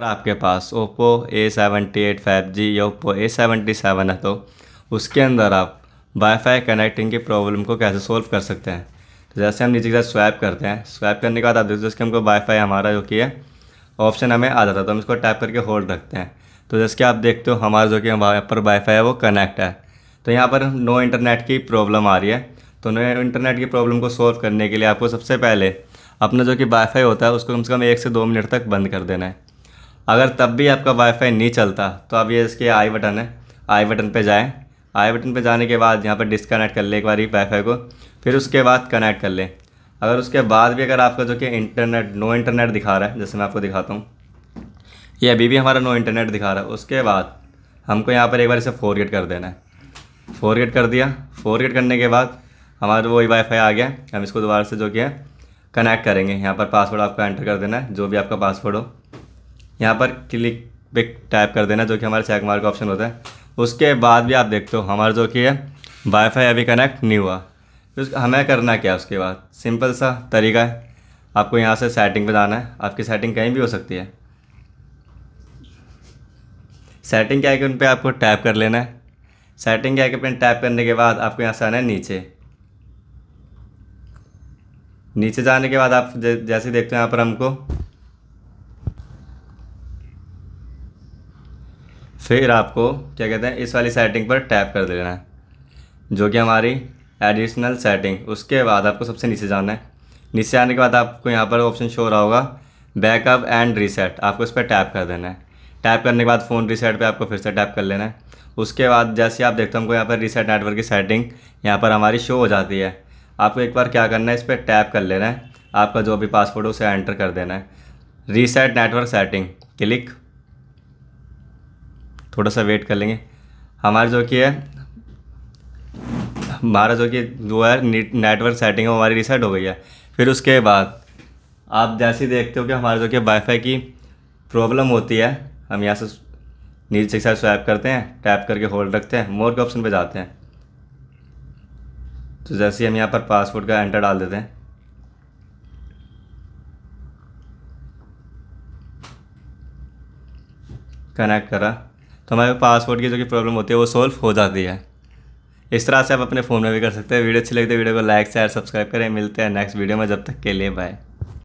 अगर आपके पास Oppo A seventy eight five G या ओप्पो ए सेवेंटी सेवन है तो उसके अंदर आप वाईफाई कनेक्टिंग की प्रॉब्लम को कैसे सोल्व कर सकते हैं तो जैसे हम नीचे के साथ स्वैप करते हैं स्वैप करने के बाद आप देखते हैं कि हमको वाईफाई हमारा जो कि है ऑप्शन हमें आ जाता है तो हम इसको टैप करके होल्ड रखते हैं तो जैसे कि आप देखते हो हमारा जो कि यहाँ पर वाईफाई है वो कनेक्ट है तो यहाँ पर नो इंटरनेट की प्रॉब्लम आ रही है तो नो इंटरनेट की प्रॉब्लम को सॉल्व करने के लिए आपको सबसे पहले अपना जो कि वाईफाई होता है उसको कम से कम एक से दो मिनट तक बंद कर देना है अगर तब भी आपका वाईफाई नहीं चलता तो आप ये इसके आई बटन है आई बटन पे जाएं आई बटन पे जाने के बाद यहाँ पर डिसकनेक्ट कर ले एक बार वाईफाई को फिर उसके बाद कनेक्ट कर ले अगर उसके बाद भी अगर आपका जो कि इंटरनेट नो इंटरनेट दिखा रहा है जैसे मैं आपको दिखाता हूँ ये अभी भी हमारा नो इंटरनेट दिखा रहा है उसके बाद हमको यहाँ पर एक बार इसे फोर कर देना है फोर कर दिया फोर करने के बाद हमारा वही वाईफाई आ गया हम इसको दोबारा से जो कि है कनेक्ट करेंगे यहाँ पर पासवर्ड आपका एंटर कर देना है जो भी आपका पासवर्ड हो यहाँ पर क्लिक पे टाइप कर देना जो कि हमारे चेक मार्क ऑप्शन होता है उसके बाद भी आप देखते हो हमारा जो कि है वाईफाई अभी कनेक्ट नहीं हुआ तो हमें करना क्या उसके बाद सिंपल सा तरीका है आपको यहाँ से सेटिंग पे जाना है आपकी सेटिंग कहीं भी हो सकती है सेटिंग के आइकन पे आपको टैप कर लेना है सेटिंग के आइकन पे टैप करने के बाद आपको यहाँ से आना है नीचे नीचे जाने के बाद आप जैसे देखते हैं यहाँ पर हमको फिर आपको क्या कहते हैं इस वाली सेटिंग पर टैप कर देना है जो कि हमारी एडिशनल सेटिंग उसके बाद आपको सबसे नीचे जाना है नीचे आने के बाद आपको यहाँ पर ऑप्शन शो रहा होगा बैकअप एंड रीसेट आपको इस पर टैप कर देना है टैप करने के बाद फ़ोन रीसेट पे आपको फिर से टैप कर लेना है उसके बाद जैसे आप देखते हो हमको यहाँ पर रीसेट नेटवर्क की सेटिंग यहाँ पर हमारी शो हो जाती है आपको एक बार क्या करना है इस पर टैप कर लेना है आपका जो भी पासवर्ड हो उसे एंटर कर देना है रीसेट नेटवर्क सेटिंग क्लिक थोड़ा सा वेट कर लेंगे हमारे जो कि है हमारा जो कि वो है नेटवर्क सेटिंग है हमारी रिसेट हो गई है फिर उसके बाद आप जैसे देखते हो कि हमारे जो कि वाईफाई की प्रॉब्लम होती है हम यहाँ से नीचे की स्वैप करते हैं टैप करके होल्ड रखते हैं मोर के ऑप्शन पे जाते हैं तो जैसे हम यहाँ पर पासवर्ड का एंटर डाल देते हैं कनेक्ट करा तो हमारे पासपोर्ट की जो कि प्रॉब्लम होती है वो सॉल्व हो जाती है इस तरह से आप अपने फ़ोन में भी कर सकते हैं वीडियो अच्छी लगती है वीडियो को लाइक शेयर सब्सक्राइब करें मिलते हैं नेक्स्ट वीडियो में जब तक के लिए बाय